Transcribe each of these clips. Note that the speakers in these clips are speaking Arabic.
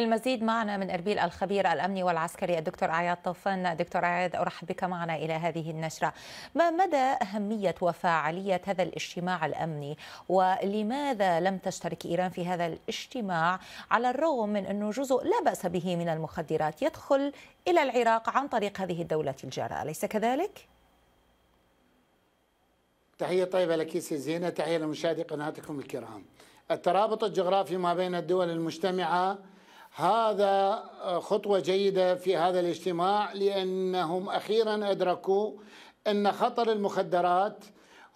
المزيد معنا من اربيل الخبير الامني والعسكري الدكتور عياد طوفان دكتور عياد ارحب بك معنا الى هذه النشره ما مدى اهميه وفاعليه هذا الاجتماع الامني ولماذا لم تشترك ايران في هذا الاجتماع على الرغم من انه جزء لا باس به من المخدرات يدخل الى العراق عن طريق هذه الدوله الجاره اليس كذلك تحيه طيبه لك سي زينه تحيه لمشاهدي قناتكم الكرام الترابط الجغرافي ما بين الدول المجتمعه هذا آه، خطوة جيدة في هذا الاجتماع لأنهم أخيرا أدركوا أن خطر المخدرات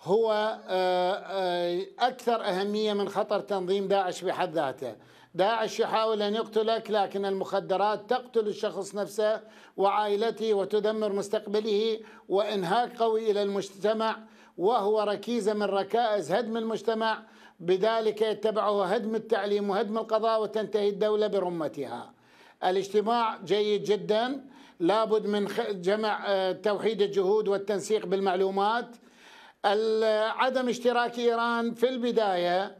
هو آه، آه، أكثر أهمية من خطر تنظيم داعش بحد ذاته داعش يحاول أن يقتلك لكن المخدرات تقتل الشخص نفسه وعائلته وتدمر مستقبله وإنهاك قوي إلى المجتمع وهو ركيزة من ركائز هدم المجتمع بذلك يتبعه هدم التعليم وهدم القضاء وتنتهي الدولة برمتها الاجتماع جيد جدا لابد من جمع آه، توحيد الجهود والتنسيق بالمعلومات عدم اشتراك إيران في البداية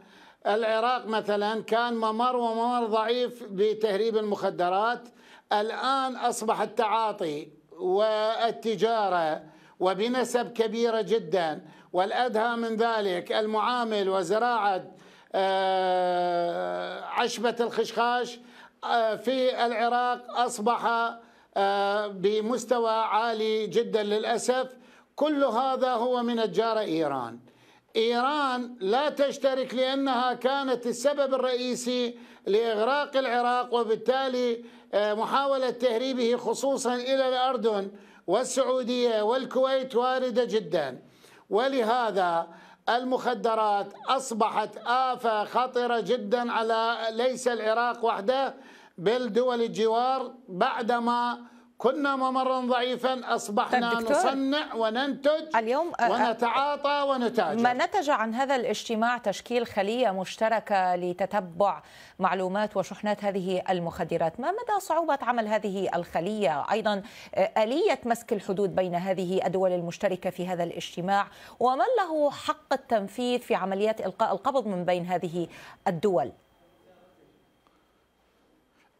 العراق مثلا كان ممر وممر ضعيف بتهريب المخدرات الآن أصبح التعاطي والتجارة وبنسب كبيرة جداً والأدهى من ذلك المعامل وزراعة آه، عشبة الخشخاش آه، في العراق أصبح آه، بمستوى عالي جدا للأسف كل هذا هو من الجارة إيران إيران لا تشترك لأنها كانت السبب الرئيسي لإغراق العراق وبالتالي محاولة تهريبه خصوصا إلى الأردن والسعودية والكويت واردة جداً ولهذا المخدرات أصبحت آفة خطرة جدا على ليس العراق وحده بل دول الجوار بعدما كنا ممرا ضعيفا اصبحنا طيب نصنع وننتج اليوم آه، ونتعاطى ونتاجر ما نتج عن هذا الاجتماع تشكيل خليه مشتركه لتتبع معلومات وشحنات هذه المخدرات، ما مدى صعوبه عمل هذه الخليه؟ ايضا آه، اليه مسك الحدود بين هذه الدول المشتركه في هذا الاجتماع، ومن له حق التنفيذ في عمليات القاء القبض من بين هذه الدول؟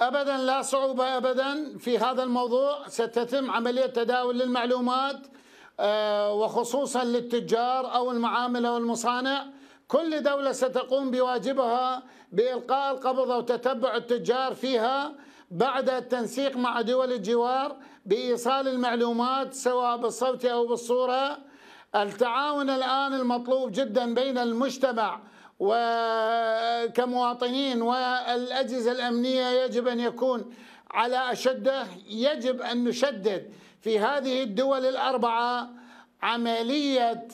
ابدا لا صعوبه ابدا في هذا الموضوع ستتم عمليه تداول للمعلومات آه، وخصوصا للتجار او المعامل او المصانع كل دوله ستقوم بواجبها بالقاء القبض او تتبع التجار فيها بعد التنسيق مع دول الجوار بايصال المعلومات سواء بالصوت او بالصوره التعاون الان المطلوب جدا بين المجتمع وكمواطنين والأجهزة الأمنية يجب أن يكون على أشده يجب أن نشدد في هذه الدول الأربعة عملية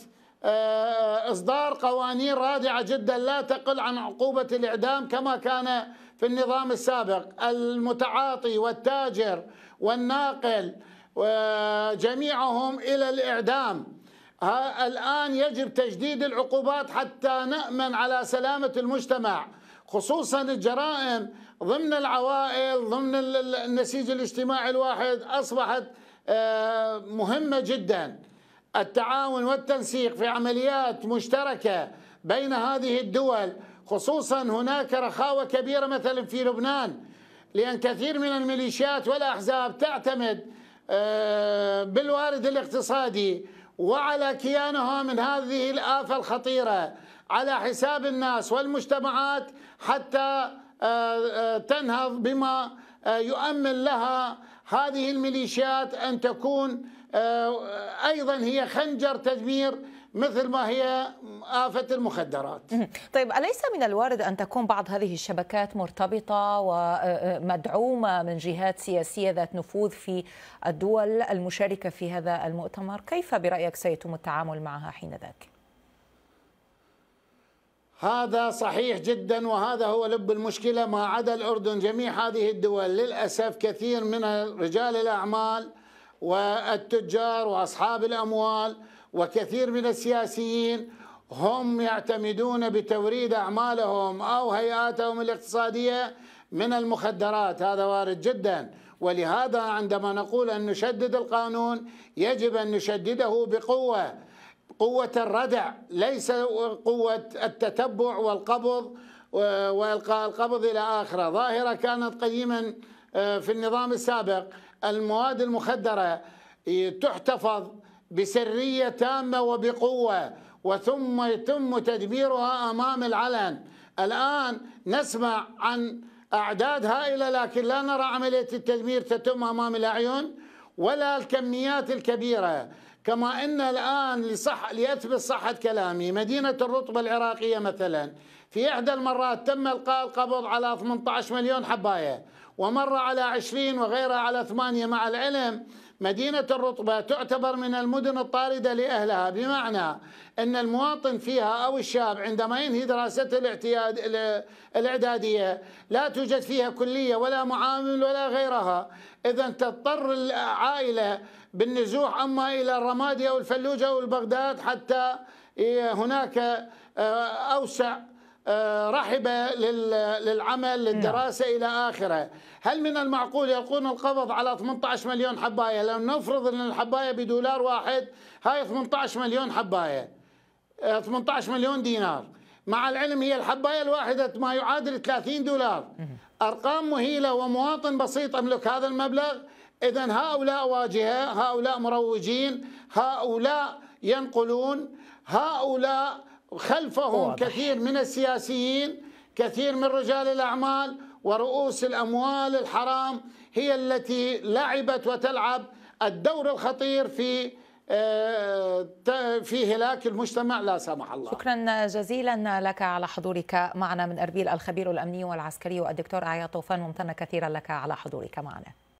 آه، إصدار قوانين رادعة جدا لا تقل عن عقوبة الإعدام كما كان في النظام السابق المتعاطي والتاجر والناقل آه، جميعهم إلى الإعدام الآن يجب تجديد العقوبات حتى نأمن على سلامة المجتمع خصوصا الجرائم ضمن العوائل ضمن النسيج الاجتماعي الواحد أصبحت آه، مهمة جدا التعاون والتنسيق في عمليات مشتركة بين هذه الدول خصوصا هناك رخاوة كبيرة مثلا في لبنان لأن كثير من الميليشيات والأحزاب تعتمد آه، بالوارد الاقتصادي وعلى كيانها من هذه الآفة الخطيرة على حساب الناس والمجتمعات حتى آه، آه، تنهض بما آه، يؤمن لها هذه الميليشيات أن تكون أيضا هي خنجر تدمير مثل ما هي آفة المخدرات طيب أليس من الوارد أن تكون بعض هذه الشبكات مرتبطة ومدعومة آه، آه، من جهات سياسية ذات نفوذ في الدول المشاركة في هذا المؤتمر كيف برأيك سيتم التعامل معها حين ذاك؟ هذا صحيح جدا وهذا هو لب المشكلة ما عدا الأردن جميع هذه الدول للأسف كثير من رجال الأعمال والتجار وأصحاب الأموال وكثير من السياسيين هم يعتمدون بتوريد أعمالهم أو هيئاتهم الاقتصادية من المخدرات هذا وارد جدا ولهذا عندما نقول أن نشدد القانون يجب أن نشدده بقوة قوة الردع ليس قوة التتبع والقبض والقاء القبض الى اخره، ظاهره كانت قديما آه، في النظام السابق المواد المخدره تحتفظ بسرية تامة وبقوة وثم يتم تدميرها أمام العلن الآن نسمع عن أعداد هائلة لكن لا نرى عملية التدمير تتم أمام الأعين ولا الكميات الكبيرة كما أن الآن لصح لأثبت صحة كلامي مدينة الرطبة العراقية مثلا في إحدى المرات تم إلقاء القبض على 18 مليون حباية ومر على عشرين وغيرها على ثمانية مع العلم مدينة الرطبة تعتبر من المدن الطاردة لأهلها بمعنى أن المواطن فيها أو الشاب عندما ينهي دراسته الاعتياد الإعدادية لا توجد فيها كلية ولا معامل ولا غيرها إذا تضطر العائلة بالنزوح أما إلى الرمادي أو الفلوجة أو البغداد حتى هناك أوسع آه، رحبه للعمل نعم. للدراسة إلى آخره هل من المعقول يكون القبض على 18 مليون حباية لو نفرض أن الحباية بدولار واحد هاي 18 مليون حباية 18 آه، مليون دينار مع العلم هي الحباية الواحدة ما يعادل 30 دولار أرقام مهيلة ومواطن بسيط أملك هذا المبلغ إذا هؤلاء واجهة هؤلاء مروجين هؤلاء ينقلون هؤلاء خلفهم كثير من السياسيين كثير من رجال الأعمال ورؤوس الأموال الحرام هي التي لعبت وتلعب الدور الخطير في آه، في هلاك المجتمع لا سمح الله شكرا جزيلا لك على حضورك معنا من أربيل الخبير الأمني والعسكري والدكتور عياط طوفان ممتنة كثيرا لك على حضورك معنا